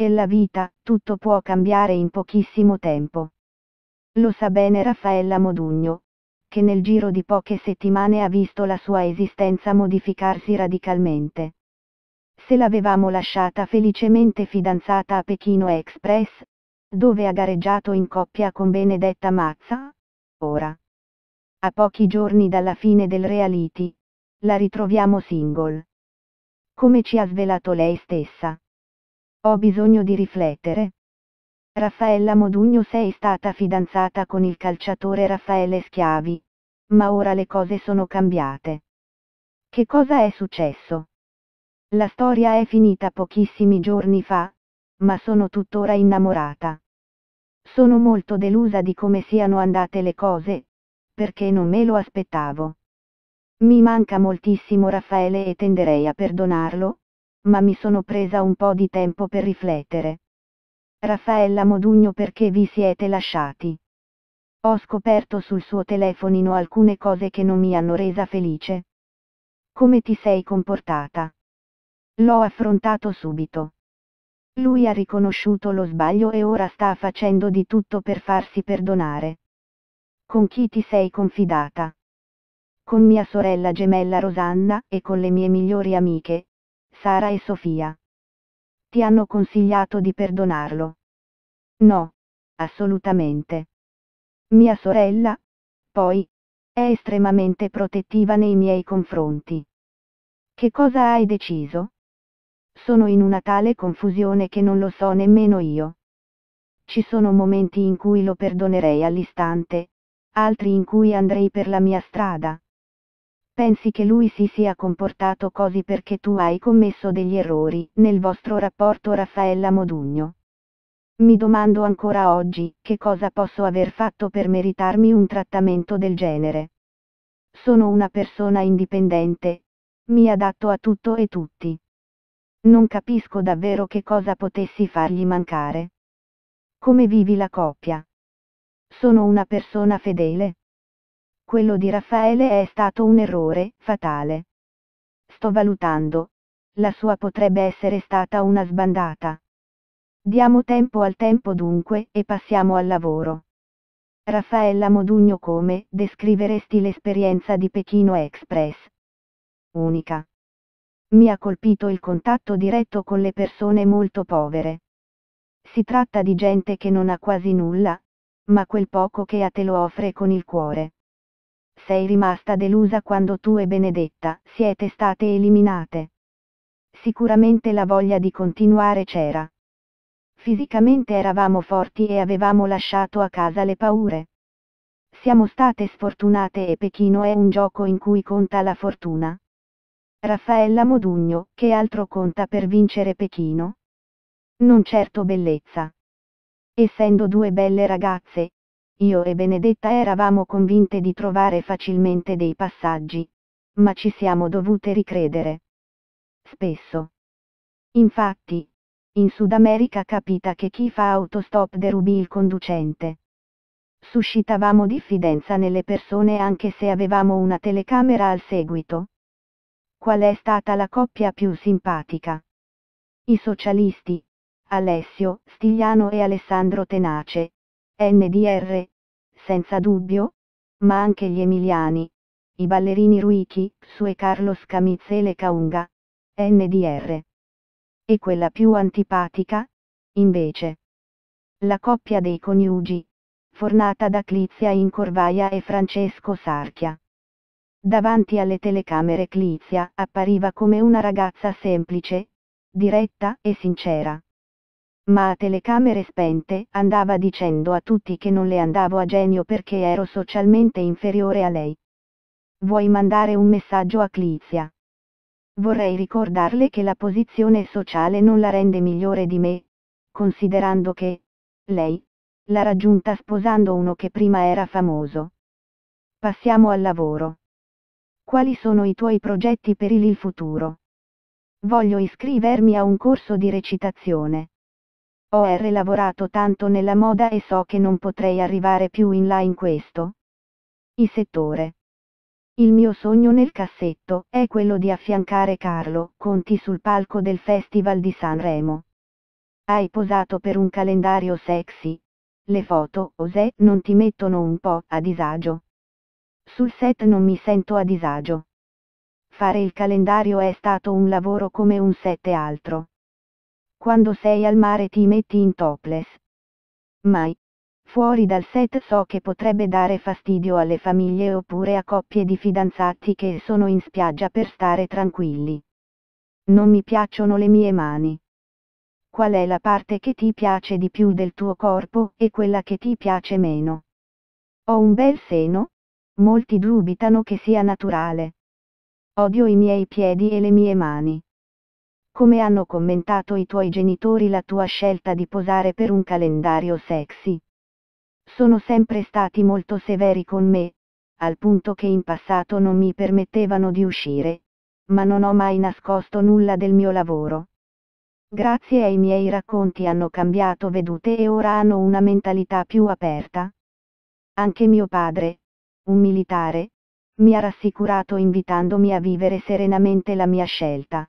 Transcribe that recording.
E la vita, tutto può cambiare in pochissimo tempo. Lo sa bene Raffaella Modugno, che nel giro di poche settimane ha visto la sua esistenza modificarsi radicalmente. Se l'avevamo lasciata felicemente fidanzata a Pechino Express, dove ha gareggiato in coppia con Benedetta Mazza, ora. A pochi giorni dalla fine del reality, la ritroviamo single. Come ci ha svelato lei stessa. Ho bisogno di riflettere. Raffaella Modugno sei stata fidanzata con il calciatore Raffaele Schiavi, ma ora le cose sono cambiate. Che cosa è successo? La storia è finita pochissimi giorni fa, ma sono tuttora innamorata. Sono molto delusa di come siano andate le cose, perché non me lo aspettavo. Mi manca moltissimo Raffaele e tenderei a perdonarlo, ma mi sono presa un po' di tempo per riflettere. Raffaella Modugno perché vi siete lasciati? Ho scoperto sul suo telefonino alcune cose che non mi hanno resa felice. Come ti sei comportata? L'ho affrontato subito. Lui ha riconosciuto lo sbaglio e ora sta facendo di tutto per farsi perdonare. Con chi ti sei confidata? Con mia sorella gemella Rosanna e con le mie migliori amiche, Sara e Sofia. Ti hanno consigliato di perdonarlo. No, assolutamente. Mia sorella, poi, è estremamente protettiva nei miei confronti. Che cosa hai deciso? Sono in una tale confusione che non lo so nemmeno io. Ci sono momenti in cui lo perdonerei all'istante, altri in cui andrei per la mia strada. Pensi che lui si sia comportato così perché tu hai commesso degli errori nel vostro rapporto Raffaella Modugno. Mi domando ancora oggi che cosa posso aver fatto per meritarmi un trattamento del genere. Sono una persona indipendente. Mi adatto a tutto e tutti. Non capisco davvero che cosa potessi fargli mancare. Come vivi la coppia? Sono una persona fedele? quello di Raffaele è stato un errore, fatale. Sto valutando. La sua potrebbe essere stata una sbandata. Diamo tempo al tempo dunque, e passiamo al lavoro. Raffaella Modugno come descriveresti l'esperienza di Pechino Express? Unica. Mi ha colpito il contatto diretto con le persone molto povere. Si tratta di gente che non ha quasi nulla, ma quel poco che ha te lo offre con il cuore sei rimasta delusa quando tu e Benedetta siete state eliminate. Sicuramente la voglia di continuare c'era. Fisicamente eravamo forti e avevamo lasciato a casa le paure. Siamo state sfortunate e Pechino è un gioco in cui conta la fortuna. Raffaella Modugno, che altro conta per vincere Pechino? Non certo bellezza. Essendo due belle ragazze, io e Benedetta eravamo convinte di trovare facilmente dei passaggi, ma ci siamo dovute ricredere. Spesso. Infatti, in Sud America capita che chi fa autostop derubi il conducente. Suscitavamo diffidenza nelle persone anche se avevamo una telecamera al seguito. Qual è stata la coppia più simpatica? I socialisti, Alessio Stigliano e Alessandro Tenace, NDR, senza dubbio, ma anche gli emiliani, i ballerini Ruichi, Su e Carlos Camizzele Caunga, NDR. E quella più antipatica, invece. La coppia dei coniugi, fornata da Clizia Incorvaia e Francesco Sarchia. Davanti alle telecamere Clizia appariva come una ragazza semplice, diretta e sincera ma a telecamere spente andava dicendo a tutti che non le andavo a genio perché ero socialmente inferiore a lei. Vuoi mandare un messaggio a Clizia? Vorrei ricordarle che la posizione sociale non la rende migliore di me, considerando che, lei, l'ha raggiunta sposando uno che prima era famoso. Passiamo al lavoro. Quali sono i tuoi progetti per il futuro? Voglio iscrivermi a un corso di recitazione. Ho er lavorato tanto nella moda e so che non potrei arrivare più in là in questo. I settore. Il mio sogno nel cassetto è quello di affiancare Carlo Conti sul palco del Festival di Sanremo. Hai posato per un calendario sexy. Le foto, osè, non ti mettono un po' a disagio. Sul set non mi sento a disagio. Fare il calendario è stato un lavoro come un sette altro. Quando sei al mare ti metti in topless. Mai. Fuori dal set so che potrebbe dare fastidio alle famiglie oppure a coppie di fidanzati che sono in spiaggia per stare tranquilli. Non mi piacciono le mie mani. Qual è la parte che ti piace di più del tuo corpo e quella che ti piace meno? Ho un bel seno? Molti dubitano che sia naturale. Odio i miei piedi e le mie mani. Come hanno commentato i tuoi genitori la tua scelta di posare per un calendario sexy? Sono sempre stati molto severi con me, al punto che in passato non mi permettevano di uscire, ma non ho mai nascosto nulla del mio lavoro. Grazie ai miei racconti hanno cambiato vedute e ora hanno una mentalità più aperta. Anche mio padre, un militare, mi ha rassicurato invitandomi a vivere serenamente la mia scelta.